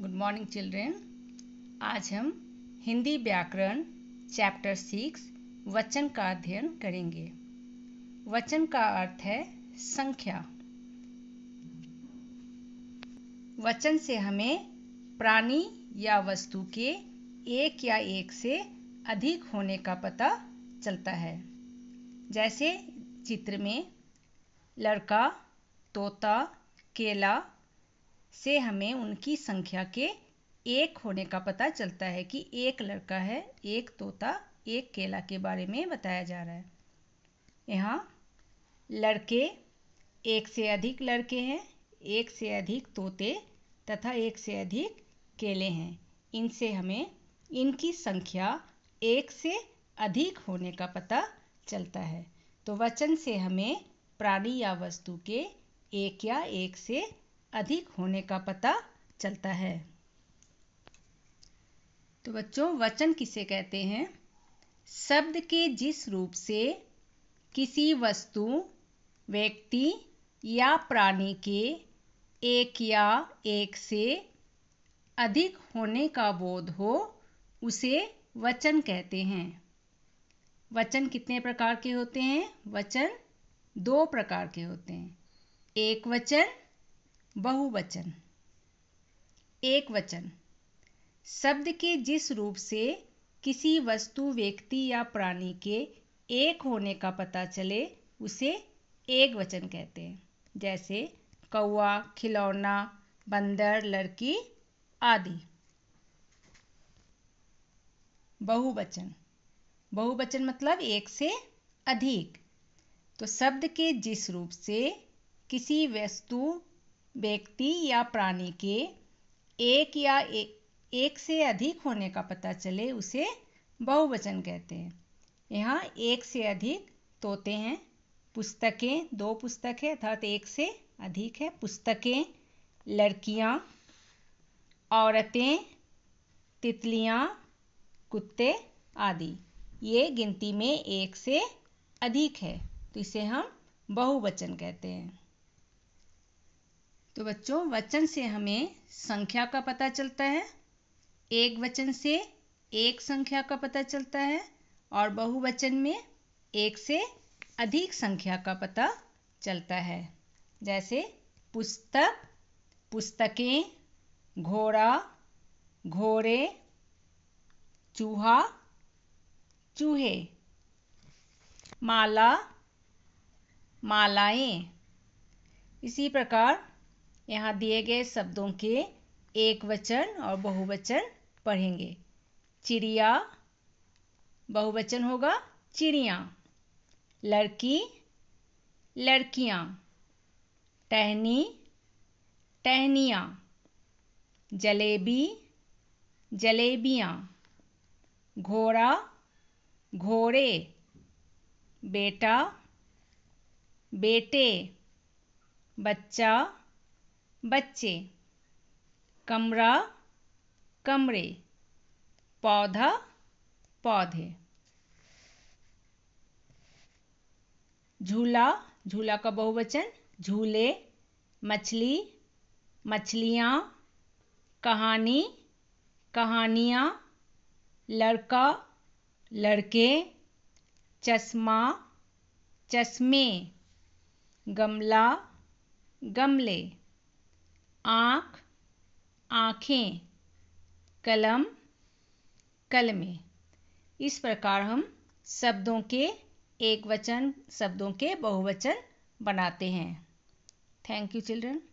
good morning children आज हम हिंदी व्याकरण चैप्टर सिक्स वचन का अध्ययन करेंगे वचन का अर्थ है संख्या वचन से हमें प्राणी या वस्तु के एक या एक से अधिक होने का पता चलता है जैसे चित्र में लड़का तोता केला से हमें उनकी संख्या के एक होने का पता चलता है कि एक लड़का है एक तोता एक केला के बारे में बताया जा रहा है यहाँ लड़के एक से अधिक लड़के हैं एक से अधिक तोते तथा एक से अधिक केले हैं इनसे हमें इनकी संख्या एक से अधिक होने का पता चलता है तो वचन से हमें प्राणी या वस्तु के एक या एक से अधिक होने का पता चलता है तो बच्चों वचन किसे कहते हैं शब्द के जिस रूप से किसी वस्तु व्यक्ति या प्राणी के एक या एक से अधिक होने का बोध हो उसे वचन कहते हैं वचन कितने प्रकार के होते हैं वचन दो प्रकार के होते हैं एक वचन बहुवचन एक वचन शब्द के जिस रूप से किसी वस्तु व्यक्ति या प्राणी के एक होने का पता चले उसे एक वचन कहते हैं जैसे कौआ खिलौना बंदर लड़की आदि बहुवचन बहुवचन मतलब एक से अधिक तो शब्द के जिस रूप से किसी वस्तु व्यक्ति या प्राणी के एक या एक, एक से अधिक होने का पता चले उसे बहुवचन कहते हैं यहाँ एक से अधिक तोते हैं पुस्तकें दो पुस्तक है अर्थात एक से अधिक है पुस्तकें लड़कियाँ औरतें तितलियाँ कुत्ते आदि ये गिनती में एक से अधिक है तो इसे हम बहुवचन कहते हैं तो बच्चों वचन से हमें संख्या का पता चलता है एक वचन से एक संख्या का पता चलता है और बहुवचन में एक से अधिक संख्या का पता चलता है जैसे पुस्तक पुस्तकें घोड़ा घोड़े चूहा चूहे माला मालाएं इसी प्रकार यहाँ दिए गए शब्दों के एक वचन और बहुवचन पढ़ेंगे चिड़िया बहुवचन होगा चिड़िया लड़की लड़कियाँ टहनी टहनियाँ जलेबी जलेबियाँ घोड़ा घोड़े बेटा बेटे बच्चा बच्चे कमरा कमरे पौधा पौधे झूला झूला का बहुवचन झूले मछली मछलियाँ कहानी कहानियाँ लड़का लड़के चश्मा चश्मे गमला गमले आँख आँखें कलम कलमें इस प्रकार हम शब्दों के एक वचन शब्दों के बहुवचन बनाते हैं थैंक यू चिल्ड्रन